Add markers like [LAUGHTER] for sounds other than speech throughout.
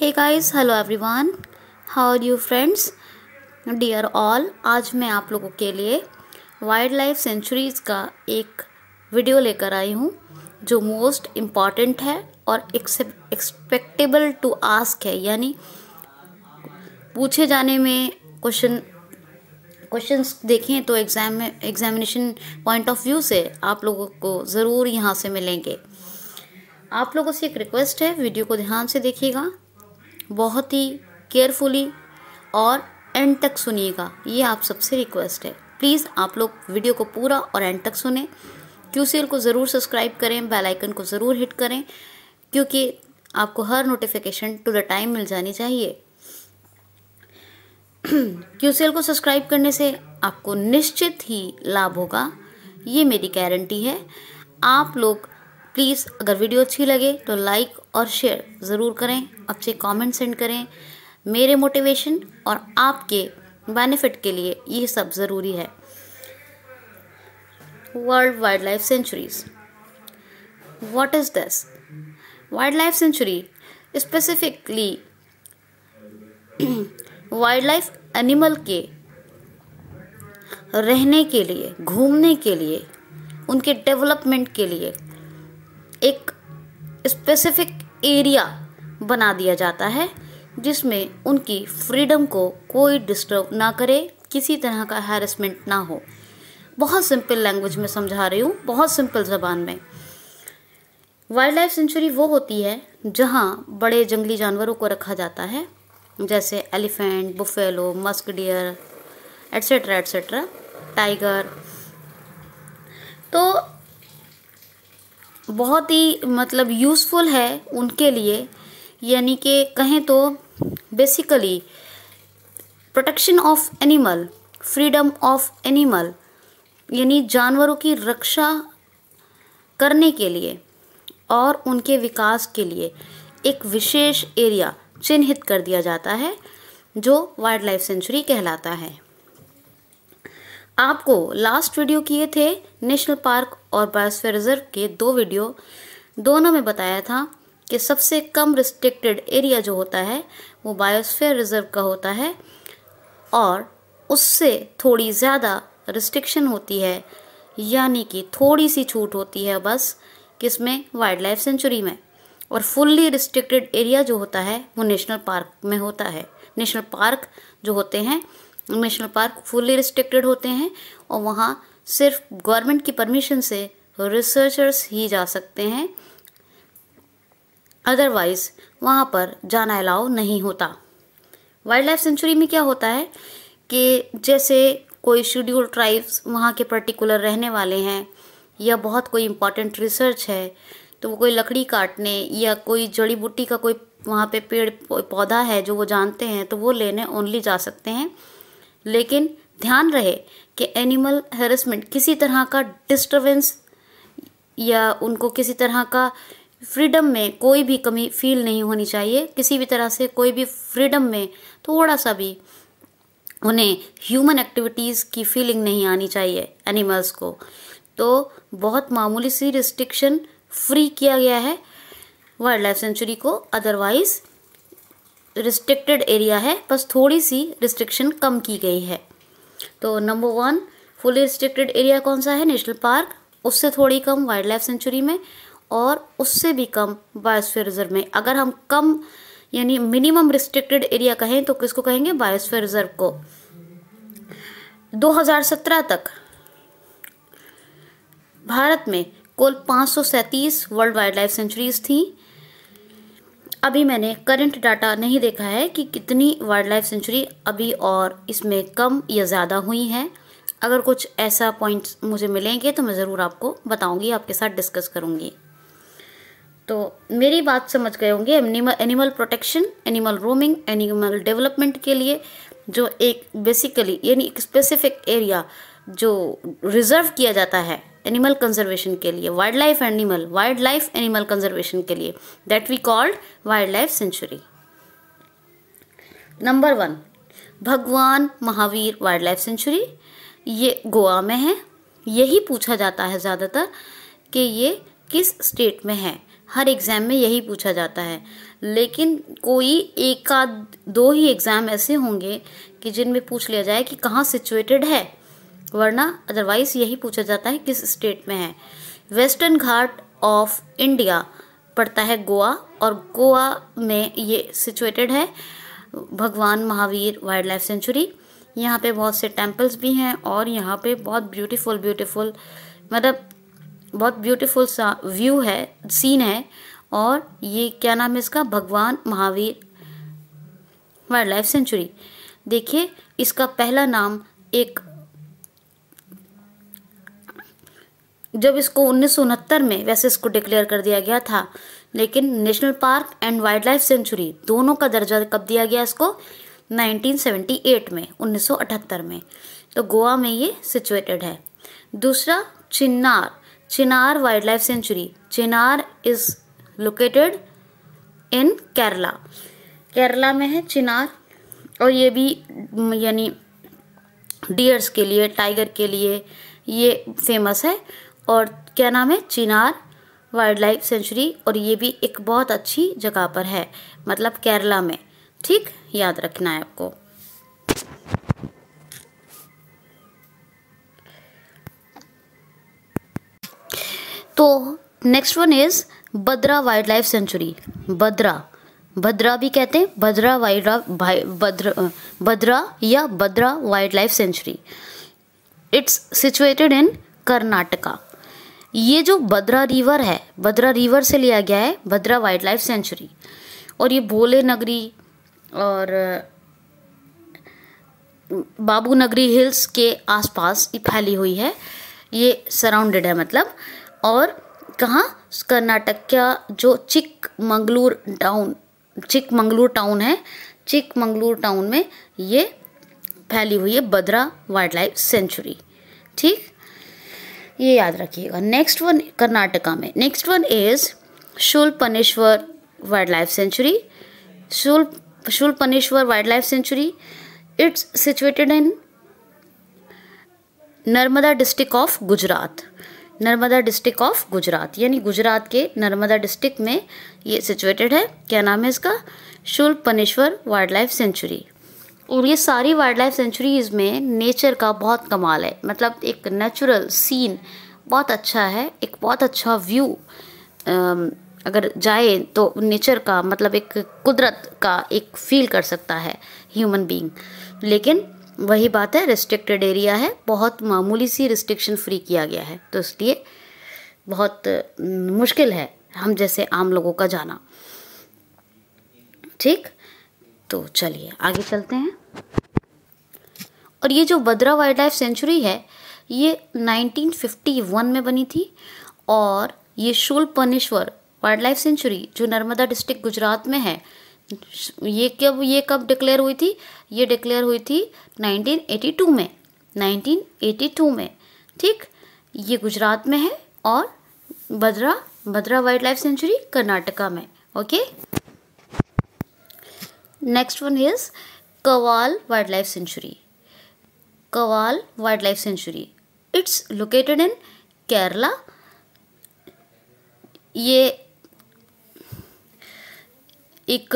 Hey guys hello everyone how are you friends dear all आज मैं आप लोगों के लिए वाइल्ड लाइफ सेंचुरीज़ का एक वीडियो लेकर आई हूँ जो मोस्ट इम्पॉर्टेंट है और एक्सपेक्टेबल टू आस्क है यानी पूछे जाने में क्वेश्चन क्वेश्चंस देखें तो एग्जाम में एग्जामिनेशन पॉइंट ऑफ व्यू से आप लोगों को ज़रूर यहाँ से मिलेंगे आप लोगों से एक रिक्वेस्ट है वीडियो को ध्यान से देखिएगा बहुत ही केयरफुली और एंड तक सुनिएगा ये आप सबसे रिक्वेस्ट है प्लीज़ आप लोग वीडियो को पूरा और एंड तक सुने क्यू को ज़रूर सब्सक्राइब करें बेल आइकन को ज़रूर हिट करें क्योंकि आपको हर नोटिफिकेशन टू द टाइम मिल जानी चाहिए क्यू [CLEARS THROAT] को सब्सक्राइब करने से आपको निश्चित ही लाभ होगा ये मेरी गारंटी है आप लोग प्लीज़ अगर वीडियो अच्छी लगे तो लाइक और शेयर ज़रूर करें अच्छे कमेंट सेंड करें मेरे मोटिवेशन और आपके बेनिफिट के लिए ये सब ज़रूरी है world wildlife sanctuaries what is this wildlife sanctuary specifically wildlife animal के रहने के लिए घूमने के लिए उनके डेवलपमेंट के लिए एक स्पेसिफिक एरिया बना दिया जाता है जिसमें उनकी फ्रीडम को कोई डिस्टर्ब ना करे किसी तरह का हैरेसमेंट ना हो बहुत सिंपल लैंग्वेज में समझा रही हूँ बहुत सिंपल ज़बान में वाइल्ड लाइफ सेंचुरी वो होती है जहाँ बड़े जंगली जानवरों को रखा जाता है जैसे elephant buffalo musk deer etcetera etcetera tiger तो बहुत ही मतलब यूज़फुल है उनके लिए यानी कि कहें तो basically protection of animal freedom of animal यानी जानवरों की रक्षा करने के लिए और उनके विकास के लिए एक विशेष एरिया चिन्हित कर दिया जाता है जो वाइल्ड लाइफ सेंचुरी कहलाता है आपको लास्ट वीडियो किए थे नेशनल पार्क और बायोस्फीयर रिजर्व के दो वीडियो दोनों में बताया था कि सबसे कम रिस्ट्रिक्टेड एरिया जो होता है वो बायोस्फीयर रिजर्व का होता है और उससे थोड़ी ज़्यादा रिस्ट्रिक्शन होती है यानी कि थोड़ी सी छूट होती है बस किसमें वाइल्ड लाइफ सेंचुरी में और फुल्ली रिस्ट्रिक्टेड एरिया जो होता है वो नेशनल पार्क में होता है नेशनल पार्क जो होते हैं नेशनल पार्क फुली रिस्ट्रिक्टेड होते हैं और वहाँ सिर्फ गवर्नमेंट की परमिशन से रिसर्चर्स ही जा सकते हैं अदरवाइज वहाँ पर जाना अलाउ नहीं होता वाइल्ड लाइफ सेंचुरी में क्या होता है कि जैसे कोई शेड्यूल ट्राइब्स वहाँ के पर्टिकुलर रहने वाले हैं या बहुत कोई इम्पॉर्टेंट रिसर्च है तो वो कोई लकड़ी काटने या कोई जड़ी बूटी का कोई वहाँ पे पेड़ पौधा है जो वो जानते हैं तो वो लेने ओनली जा सकते हैं लेकिन ध्यान रहे कि एनिमल हेरसमेंट किसी तरह का डिस्टरबेंस या उनको किसी तरह का फ्रीडम में कोई भी कमी फील नहीं होनी चाहिए किसी भी तरह से कोई भी फ्रीडम में थोड़ा सा भी उन्हें ह्यूमन एक्टिविटीज़ की फीलिंग नहीं आनी चाहिए एनिमल्स को तो बहुत मामूली सी रिस्ट्रिक्शन फ्री किया गया है वाइल्ड लाइफ सेंचुरी को अदरवाइज़ रिस्ट्रिक्टेड एरिया है बस थोड़ी सी रिस्ट्रिक्शन कम की गई है तो number one fully restricted area कौन सा है नेशनल पार्क उससे थोड़ी कम वाइल्ड लाइफ सेंचुरी में और उससे भी कम बायोस्फीयर रिजर्व में अगर हम कम यानी मिनिमम रिस्ट्रिक्टेड एरिया कहें तो किसको कहेंगे बायोस्फीयर रिजर्व को 2017 तक भारत में कुल पाँच वर्ल्ड वाइल्ड लाइफ सेंचुरीज थी अभी मैंने करंट डाटा नहीं देखा है कि कितनी वाइल्ड लाइफ सेंचुरी अभी और इसमें कम या ज़्यादा हुई हैं अगर कुछ ऐसा पॉइंट्स मुझे मिलेंगे तो मैं ज़रूर आपको बताऊंगी आपके साथ डिस्कस करूंगी तो मेरी बात समझ गए होंगे animal animal protection animal roaming animal development के लिए जो एक बेसिकली यानी एक स्पेसिफिक एरिया जो रिजर्व किया जाता है एनिमल कंजर्वेशन के लिए wildlife animal wildlife animal conservation के लिए that we called wildlife sanctuary number one Bhagwan Mahavir wild wildlife sanctuary ये गोवा में है यही पूछा जाता है ज़्यादातर कि ये किस स्टेट में है हर एग्ज़ाम में यही पूछा जाता है लेकिन कोई एक आध दो ही एग्ज़ाम ऐसे होंगे कि जिनमें पूछ लिया जाए कि कहाँ सिचुएटेड है वरना अदरवाइज यही पूछा जाता है किस स्टेट में है वेस्टर्न घाट ऑफ इंडिया पड़ता है गोवा और गोवा में ये सिचुएटेड है भगवान महावीर वाइल्ड लाइफ सेंचुरी यहाँ पे बहुत से टेम्पल्स भी हैं और यहाँ पे बहुत ब्यूटीफुल ब्यूटीफुल मतलब बहुत ब्यूटीफुल सा व्यू है सीन है और ये क्या नाम है इसका भगवान महावीर वाइल्ड लाइफ सेंचुरी देखिए इसका पहला नाम एक जब इसको उन्नीस में वैसे इसको डिक्लेयर कर दिया गया था लेकिन national park and wildlife sanctuary दोनों का दर्जा कब दिया गया इसको 1978 में 1978 में तो गोवा में ये सिचुएटेड है दूसरा Chinnar Chinar wildlife sanctuary Chinar is located in Kerala Kerala में है चिनार और ये भी यानी डियर्स के लिए टाइगर के लिए ये फेमस है और क्या नाम है चिनार वाइल्ड लाइफ सेंचुरी और ये भी एक बहुत अच्छी जगह पर है मतलब केरला में ठीक याद रखना है आपको तो next one is Bhadra wildlife sanctuary Bhadra Bhadra भी कहते हैं भद्रा वाइल्ड बद्र भद्रा या Bhadra wildlife sanctuary it's situated in Karnataka ये जो भद्रा रिवर है भद्रा रिवर से लिया गया है भद्रा वाइल्ड लाइफ सेंचुरी और ये भोले नगरी और बाबू नगरी हिल्स के आसपास ये फैली हुई है ये सराउंडेड है मतलब और कहाँ कर्नाटक का जो चिक मंगलूर टाउन चिक मंगलूर टाउन है चिक मंगलूर टाउन में ये फैली हुई है बद्रा वाइल्ड लाइफ सेंचुरी ठीक ये याद रखिएगा नेक्स्ट वन कर्नाटका में next one is Shoolpaneshwar wildlife sanctuary Shool Shoolpaneshwar wildlife sanctuary it's situated in Narmada district of Gujarat Narmada district of Gujarat यानी गुजरात के नर्मदा डिस्ट्रिक्ट में ये सिचुएटेड है क्या नाम है इसका शूलपनेश्वर वाइल्ड लाइफ सेंचुरी और ये सारी वाइल्ड लाइफ सेंचुरीज़ में नेचर का बहुत कमाल है मतलब एक नेचुरल सीन बहुत अच्छा है एक बहुत अच्छा व्यू अगर जाए तो नेचर का मतलब एक कुदरत का एक फील कर सकता है ह्यूमन बीइंग लेकिन वही बात है रिस्ट्रिक्टेड एरिया है बहुत मामूली सी रिस्ट्रिक्शन फ्री किया गया है तो इसलिए बहुत मुश्किल है हम जैसे आम लोगों का जाना ठीक तो चलिए आगे चलते हैं और ये जो बद्रा वाइल्ड लाइफ सेंचुरी है ये 1951 में बनी थी और ये शूलपनेश्वर वाइल्ड लाइफ सेंचुरी जो नर्मदा डिस्ट्रिक्ट गुजरात में है ये कब ये कब डिक्लेयर हुई थी ये डिक्लेयर हुई थी 1982 में 1982 में ठीक ये गुजरात में है और Bhadra Bhadra wildlife sanctuary Karnataka में okay next one is life Wildlife Sanctuary. Wild Wildlife Sanctuary. It's located in Kerala. ये एक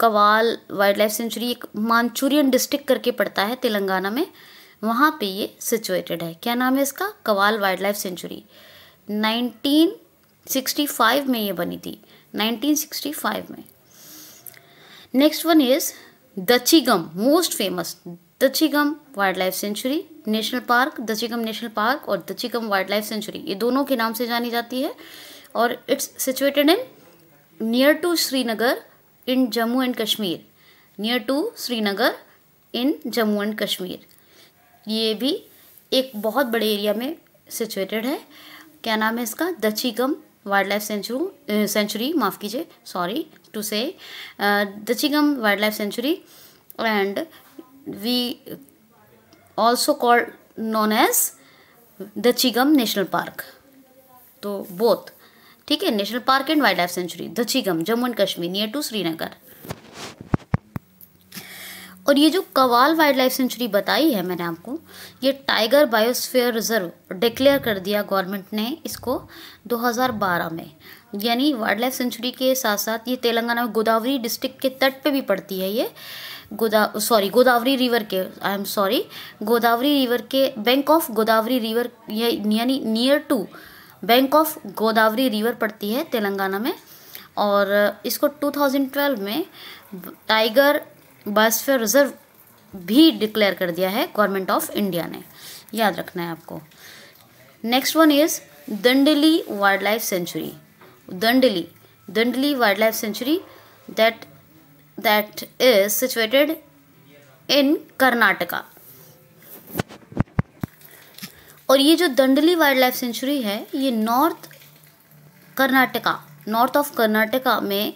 कवाल वाइल्ड लाइफ सेंचुरी एक मानचूरियन डिस्ट्रिक्ट करके पड़ता है तेलंगाना में वहाँ पे ये सिचुएटेड है क्या नाम है इसका कवाल वाइल्ड लाइफ सेंचुरी 1965 में ये बनी थी 1965 में next one is Dachigam most famous Dachigam wildlife sanctuary national park Dachigam national park और दचीगम वाइल्ड लाइफ सेंचुरी ये दोनों के नाम से जानी जाती है और it's situated in near to Srinagar in Jammu and Kashmir near to Srinagar in Jammu and Kashmir ये भी एक बहुत बड़े एरिया में सिचुएटेड है क्या नाम है इसका Dachigam wildlife sanctuary sanctuary माफ़ कीजिए sorry to say uh, the Chigam Wildlife Sanctuary and we also called known as the Chigam National Park. So both ठीक है national park and wildlife sanctuary Dachigam Jammu and Kashmir near to Srinagar और ये जो Kawal wild wildlife century बताई है मैंने आपको ये टाइगर बायोस्फीयर रिजर्व डिक्लेयर कर दिया गवर्नमेंट ने इसको 2012 में यानी वाइल्ड लाइफ सेंचुरी के साथ साथ ये तेलंगाना में गोदावरी डिस्ट्रिक्ट के तट पे भी पड़ती है ये गोदा सॉरी गोदावरी रिवर के I am sorry Godavari river के बैंक ऑफ गोदावरी रिवर यानी near to bank of Godavari river पड़ती है तेलंगाना में और इसको 2012 में टाइगर बायोस्फीयर रिजर्व भी डिक्लेयर कर दिया है गवर्नमेंट ऑफ इंडिया ने याद रखना है आपको next one is Dandeli wildlife sanctuary Dandeli Dandeli wildlife sanctuary that that is situated in Karnataka और ये जो दंडली वाइल्ड लाइफ सेंचुरी है ये north Karnataka north of Karnataka में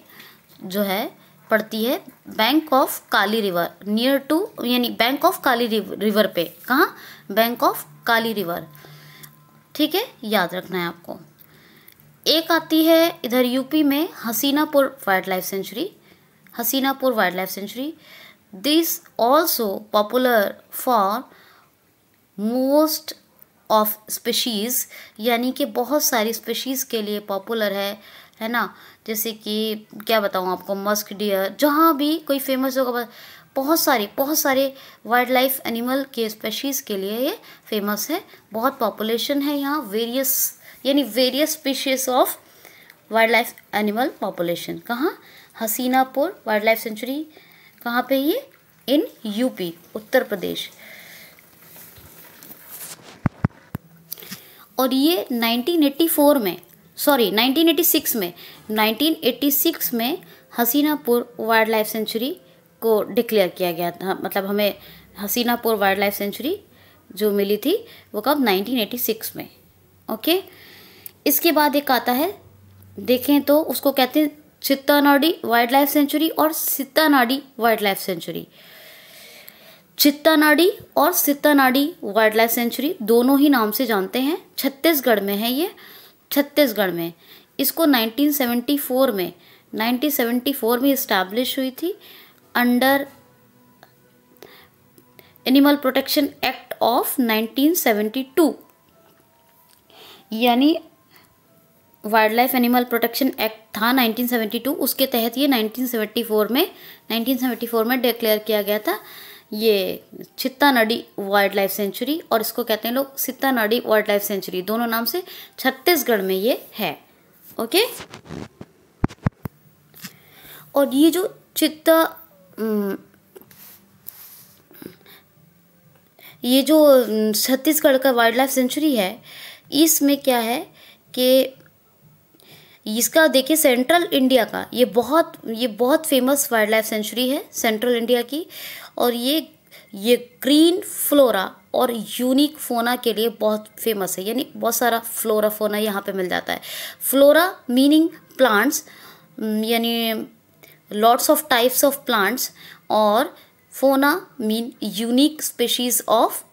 जो है पड़ती है bank of Kali river near to यानी बैंक ऑफ काली रिवर पे कहाँ बैंक ऑफ काली रिवर ठीक है याद रखना है आपको एक आती है इधर यूपी में Hastinapur wildlife sanctuary Hastinapur wildlife sanctuary this also popular for most of species यानी कि बहुत सारी स्पेशीज़ के लिए पॉपुलर है है ना जैसे कि क्या बताऊँ आपको मस्क डियर जहाँ भी कोई फेमस जगह बहुत सारे बहुत सारे वाइल्ड लाइफ एनिमल के स्पेशीज़ के लिए ये फेमस है बहुत पॉपुलेशन है यहाँ वेरियस यानी various species of wildlife animal population कहाँ हसीनापुर वाइल्ड लाइफ सेंचुरी कहाँ पे ये इन यूपी उत्तर प्रदेश और ये 1984 में सॉरी 1986 में 1986 में हसीनापुर वाइल्ड लाइफ सेंचुरी को डिक्लेयर किया गया था मतलब हमें हसीनापुर वाइल्ड लाइफ सेंचुरी जो मिली थी वो कब 1986 में ओके इसके बाद एक आता है देखें तो उसको कहते हैं चित्तानाडी वाइल्ड लाइफ सेंचुरी और Sittanadi wildlife sanctuary Chittanadi और सित्तानाडी वाइल्ड लाइफ सेंचुरी दोनों ही नाम से जानते हैं छत्तीसगढ़ में है ये छत्तीसगढ़ में इसको 1974 में 1974 में इस्टाब्लिश हुई थी under animal protection act of 1972 यानी wildlife animal protection act था 1972 उसके तहत ये 1974 में 1974 में डिक्लेयर किया गया था ये नडी वाइल्ड लाइफ सेंचुरी और इसको कहते हैं लोग नडी वाइल्ड लाइफ सेंचुरी दोनों नाम से छत्तीसगढ़ में ये है ओके और ये जो चित्ता ये जो छत्तीसगढ़ का वाइल्ड लाइफ सेंचुरी है इसमें क्या है कि इसका देखिए सेंट्रल इंडिया का ये बहुत ये बहुत फेमस वाइल्ड लाइफ सेंचुरी है सेंट्रल इंडिया की और ये ये ग्रीन फ्लोरा और यूनिक फोना के लिए बहुत फेमस है यानी बहुत सारा फ्लोरा फोना यहाँ पे मिल जाता है फ्लोरा मीनिंग प्लांट्स यानी lots of types of plants और fauna mean unique species of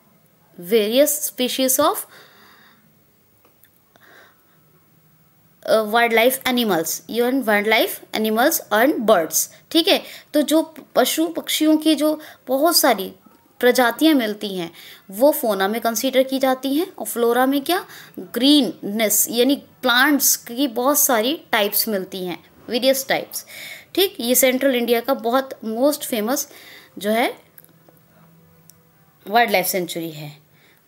various species of wildlife animals even wildlife animals and birds ठीक है तो जो पशु पक्षियों की जो बहुत सारी प्रजातियाँ मिलती हैं वो फोना में कंसीडर की जाती हैं और फ्लोरा में क्या ग्रीननेस यानी प्लांट्स की बहुत सारी टाइप्स मिलती हैं वेरियस टाइप्स ठीक ये सेंट्रल इंडिया का बहुत मोस्ट फेमस जो है वाइल्ड लाइफ सेंचुरी है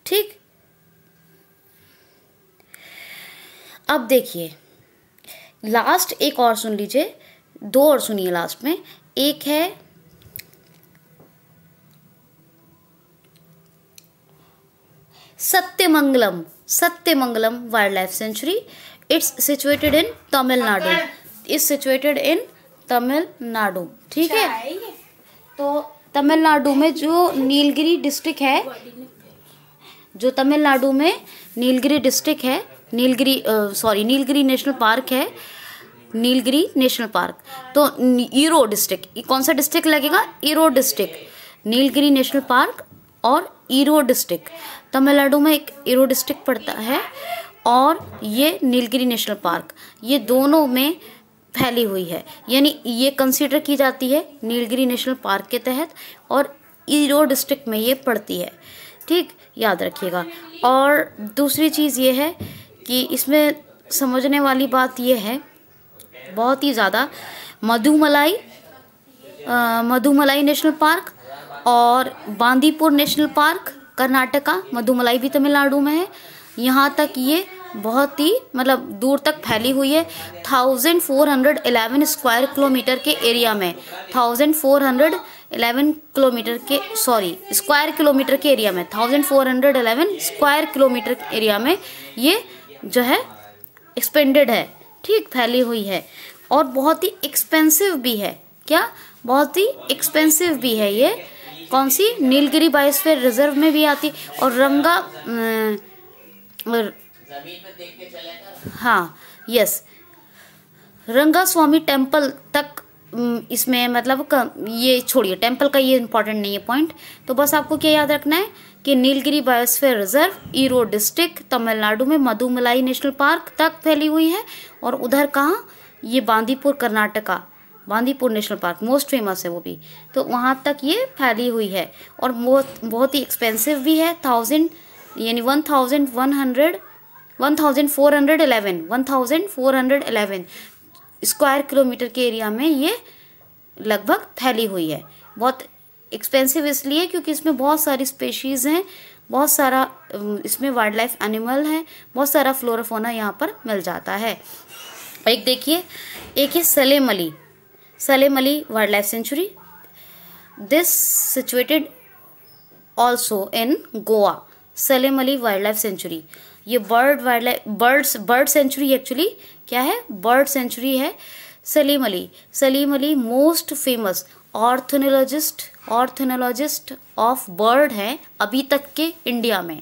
ठीक अब देखिए लास्ट एक और सुन लीजिए दो और सुनिए लास्ट में एक है Sathyamangalam Sathyamangalam wild wildlife sanctuary it's situated in Tamil Nadu is situated इन तमिलनाडु ठीक है तो तमिलनाडु में जो नीलगिरी डिस्ट्रिक्ट है जो तमिलनाडु में नीलगिरी डिस्ट्रिक्ट है Nilgiri sorry Nilgiri national park है नीलगिरी नेशनल पार्क तो ईरो डिस्ट्रिक्ट कौन सा डिस्ट्रिक्ट लगेगा Erode district Nilgiri national park और ईरो डिस्ट्रिक्ट तमिलनाडु में एक ईरो डिस्ट्रिक्ट पड़ता है और ये नीलगिरी नेशनल पार्क ये दोनों में फैली हुई है यानी ये कंसीडर की जाती है नीलगिरी नेशनल पार्क के तहत और ईरो डिस्ट्रिक्ट में ये पड़ती है ठीक याद रखिएगा और दूसरी चीज़ ये है कि इसमें समझने वाली बात यह है बहुत ही ज़्यादा मधुमलाई मधुमलाई नेशनल पार्क और बांदीपुर नेशनल पार्क कर्नाटका मधुमलाई भी तमिलनाडु में है यहाँ तक ये बहुत ही मतलब दूर तक फैली हुई है thousand four hundred eleven square kilometer के एरिया में thousand four hundred eleven kilometer के सॉरी स्क्वायर किलोमीटर के एरिया में thousand four hundred eleven square kilometer area में ये जो है एक्सपेंडेड है ठीक फैली हुई है और बहुत ही एक्सपेंसिव भी है क्या बहुत ही एक्सपेंसिव भी है ये कौन सी नीलगिरी बायोस्फीयर रिजर्व में भी आती और रंगा हाँ यस रंगा स्वामी टेम्पल तक हम्म, इसमें मतलब ये छोड़िए टेम्पल का ये इंपॉर्टेंट नहीं है पॉइंट तो बस आपको क्या याद रखना है कि Nilgiri biosphere reserve ईरो district Tamil Nadu में मधुमलाई नेशनल पार्क तक फैली हुई है और उधर कहाँ ये Bandipur Karnataka Bandipur national park most famous है वो भी तो वहाँ तक ये फैली हुई है और बहुत बहुत ही एक्सपेंसिव भी है थाउजेंड यानी one thousand one hundred one thousand four hundred eleven one thousand four hundred eleven square kilometer के एरिया में ये लगभग फैली हुई है बहुत एक्सपेंसिव इसलिए क्योंकि इसमें बहुत सारी स्पेशीज़ हैं बहुत सारा इसमें वाइल्ड लाइफ एनिमल है बहुत सारा फ्लोराफोना यहाँ पर मिल जाता है एक देखिए एक है Salim Ali Salim Ali wildlife sanctuary this situated also in Goa Salim Ali wildlife sanctuary ये bird wildlife birds bird sanctuary actually क्या है बर्ड सेंचुरी है Salim Ali Salim Ali most famous ornithologist ornithologist of bird हैं अभी तक के इंडिया में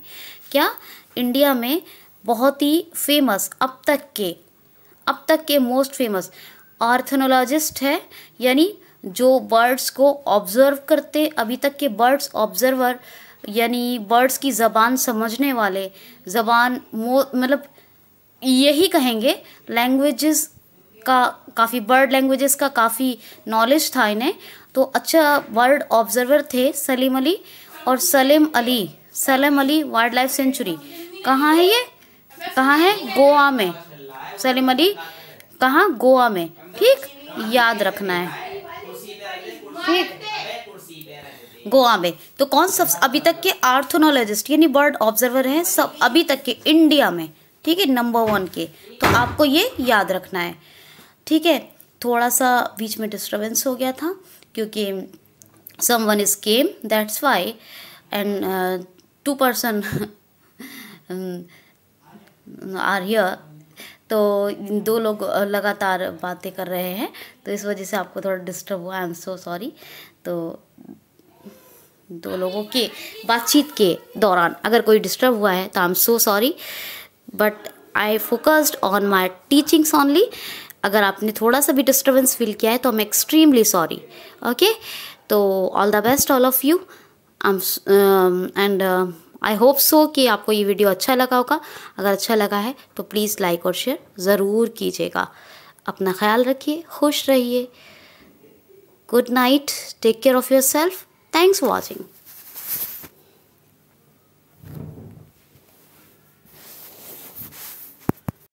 क्या इंडिया में बहुत ही फेमस अब तक के अब तक के मोस्ट फेमस ऑर्थोनोलॉजिस्ट है यानी जो बर्ड्स को ऑब्जर्व करते अभी तक के बर्ड्स ऑब्जर्वर यानी बर्ड्स की ज़बान समझने वाले ज़बान मतलब यही कहेंगे लैंग्वेजेस का काफ़ी बर्ड लैंग्वेजेस का काफ़ी नॉलेज था इन्हें तो अच्छा वर्ल्ड ऑब्जर्वर थे सलीम अली और Salim Ali Salim Ali wildlife sanctuary कहाँ है ये कहाँ है गोवा में सलीम अली कहाँ गोवा में ठीक याद रखना है ठीक गोवा में तो कौन सब अभी तक के आर्थोनोलॉजिस्ट यानी बर्ड ऑब्जर्वर हैं सब अभी तक के इंडिया में ठीक है नंबर वन के तो आपको ये याद रखना है ठीक है थोड़ा सा बीच में डिस्टर्बेंस हो गया था क्योंकि someone is came that's why and two person are य तो दो लोग लगातार बातें कर रहे हैं तो इस वजह से आपको थोड़ा डिस्टर्ब हुआ आई एम सो सॉरी तो दो लोगों के बातचीत के दौरान अगर कोई डिस्टर्ब हुआ है तो I am so sorry but I focused on my teachings only अगर आपने थोड़ा सा भी डिस्टर्बेंस फील किया है तो I am extremely sorry okay तो all the best all of you and I hope so कि आपको ये वीडियो अच्छा लगा होगा अगर अच्छा लगा है तो प्लीज़ लाइक और शेयर ज़रूर कीजिएगा अपना ख्याल रखिए खुश रहिए good night take care of yourself thanks for watching